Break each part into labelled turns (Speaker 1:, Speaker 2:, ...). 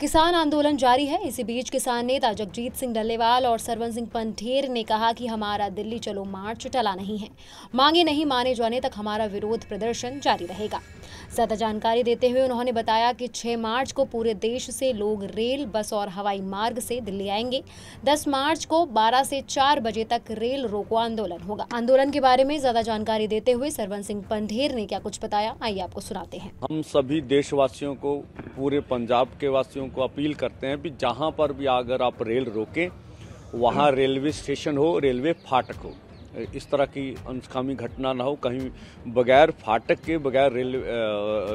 Speaker 1: किसान आंदोलन जारी है इसी बीच किसान नेता जगजीत सिंह डल्लेवाल और सरवन सिंह पंठेर ने कहा कि हमारा दिल्ली चलो मार्च टला नहीं है मांगे नहीं माने जाने तक हमारा विरोध प्रदर्शन जारी रहेगा ज्यादा जानकारी देते हुए उन्होंने बताया कि 6 मार्च को पूरे देश से लोग रेल बस और हवाई मार्ग से दिल्ली आएंगे 10 मार्च को 12 से 4 बजे तक रेल रोको आंदोलन होगा आंदोलन के बारे में ज्यादा जानकारी देते हुए सरवन सिंह पंधेर ने क्या कुछ बताया आइए आपको सुनाते हैं
Speaker 2: हम सभी देशवासियों को पूरे पंजाब के वासियों वासियों को अपील करते हैं कि जहाँ पर भी अगर आप रेल रोकें वहाँ रेलवे स्टेशन हो रेलवे फाटक हो इस तरह की अनुष्कामी घटना ना हो कहीं बगैर फाटक के बगैर रेल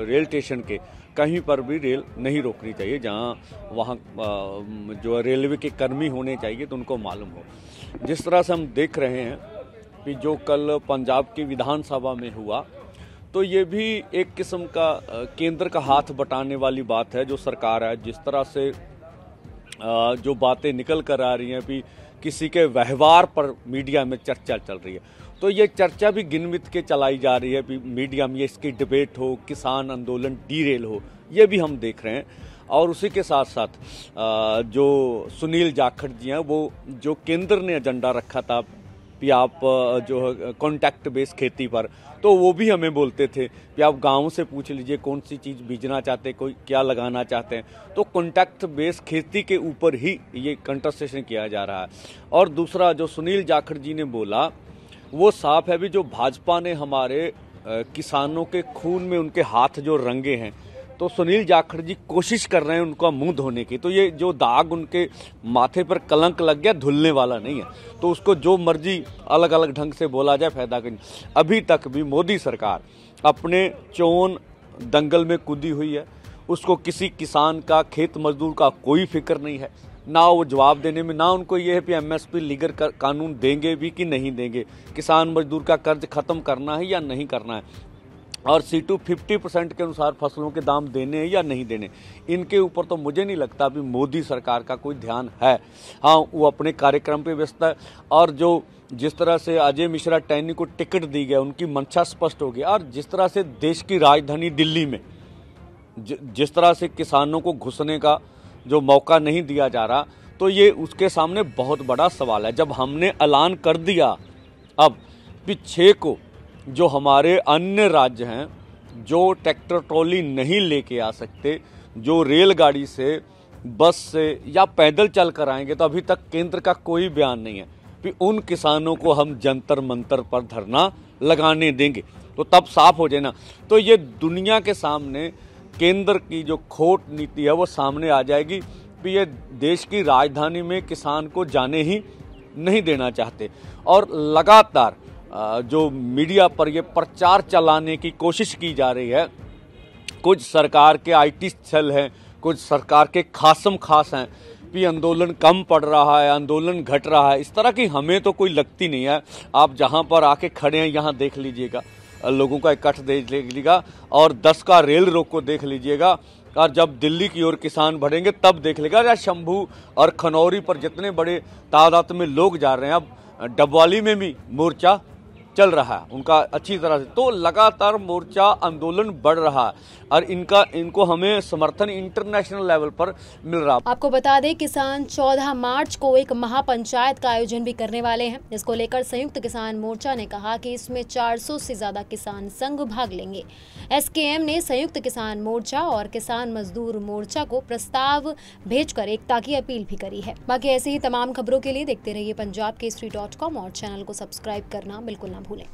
Speaker 2: रेल स्टेशन के कहीं पर भी रेल नहीं रोकनी चाहिए जहाँ वहाँ जो रेलवे के कर्मी होने चाहिए तो उनको मालूम हो जिस तरह से हम देख रहे हैं कि जो कल पंजाब की विधानसभा में हुआ तो ये भी एक किस्म का केंद्र का हाथ बटाने वाली बात है जो सरकार है जिस तरह से जो बातें निकल कर आ रही हैं भी किसी के व्यवहार पर मीडिया में चर्चा चल रही है तो ये चर्चा भी गिनमित के चलाई जा रही है भी मीडिया में इसकी डिबेट हो किसान आंदोलन डीरेल हो ये भी हम देख रहे हैं और उसी के साथ साथ जो सुनील जाखड़ जी हैं वो जो केंद्र ने एजेंडा रखा था कि आप जो है कॉन्टैक्ट बेस खेती पर तो वो भी हमें बोलते थे कि आप गाँव से पूछ लीजिए कौन सी चीज़ बीजना चाहते हैं कोई क्या लगाना चाहते हैं तो कॉन्टैक्ट बेस खेती के ऊपर ही ये कंट्रसेशन किया जा रहा है और दूसरा जो सुनील जाखड़ जी ने बोला वो साफ है भी जो भाजपा ने हमारे किसानों के खून में उनके हाथ जो रंगे हैं तो सुनील जाखड़ जी कोशिश कर रहे हैं उनका मुंह धोने की तो ये जो दाग उनके माथे पर कलंक लग गया धुलने वाला नहीं है तो उसको जो मर्जी अलग अलग ढंग से बोला जाए फायदा कहीं अभी तक भी मोदी सरकार अपने चोन दंगल में कूदी हुई है उसको किसी किसान का खेत मजदूर का कोई फिक्र नहीं है ना वो जवाब देने में ना उनको ये है कि एम एस पी लीगर कानून देंगे भी कि नहीं देंगे किसान मजदूर का कर्ज ख़त्म करना है या नहीं करना है और सी टू फिफ्टी परसेंट के अनुसार फसलों के दाम देने हैं या नहीं देने इनके ऊपर तो मुझे नहीं लगता अभी मोदी सरकार का कोई ध्यान है हाँ वो अपने कार्यक्रम पे व्यस्त है और जो जिस तरह से अजय मिश्रा टैनी को टिकट दी गई उनकी मंशा स्पष्ट हो गई और जिस तरह से देश की राजधानी दिल्ली में ज, जिस तरह से किसानों को घुसने का जो मौका नहीं दिया जा रहा तो ये उसके सामने बहुत बड़ा सवाल है जब हमने ऐलान कर दिया अब कि छः को जो हमारे अन्य राज्य हैं जो ट्रैक्टर ट्रॉली नहीं लेके आ सकते जो रेलगाड़ी से बस से या पैदल चल कर आएंगे तो अभी तक केंद्र का कोई बयान नहीं है कि उन किसानों को हम जंतर मंतर पर धरना लगाने देंगे तो तब साफ हो जाए ना तो ये दुनिया के सामने केंद्र की जो खोट नीति है वो सामने आ जाएगी कि ये देश की राजधानी में किसान को जाने ही नहीं देना चाहते और लगातार जो मीडिया पर ये प्रचार चलाने की कोशिश की जा रही है कुछ सरकार के आईटी सेल हैं कुछ सरकार के खासम खास हैं भी आंदोलन कम पड़ रहा है आंदोलन घट रहा है इस तरह की हमें तो कोई लगती नहीं है आप जहाँ पर आके खड़े हैं यहाँ देख लीजिएगा लोगों का इकट्ठ देख लीजिएगा और दस का रेल रोक को देख लीजिएगा और जब दिल्ली की ओर किसान बढ़ेंगे तब देख लेगा या शंभू और खनौरी पर जितने बड़े तादाद में लोग जा रहे हैं अब डबवाली में भी मोर्चा चल रहा है उनका अच्छी तरह से तो लगातार मोर्चा आंदोलन बढ़ रहा है और इनका इनको हमें समर्थन इंटरनेशनल लेवल पर मिल रहा है
Speaker 1: आपको बता दें किसान 14 मार्च को एक महापंचायत का आयोजन भी करने वाले हैं जिसको लेकर संयुक्त किसान मोर्चा ने कहा कि इसमें 400 से ज्यादा किसान संघ भाग लेंगे एस ने संयुक्त किसान मोर्चा और किसान मजदूर मोर्चा को प्रस्ताव भेज एकता की अपील भी करी है बाकी ऐसी ही तमाम खबरों के लिए देखते रहिए पंजाब केसरी डॉट कॉम और चैनल को सब्सक्राइब करना बिल्कुल ना 忘了。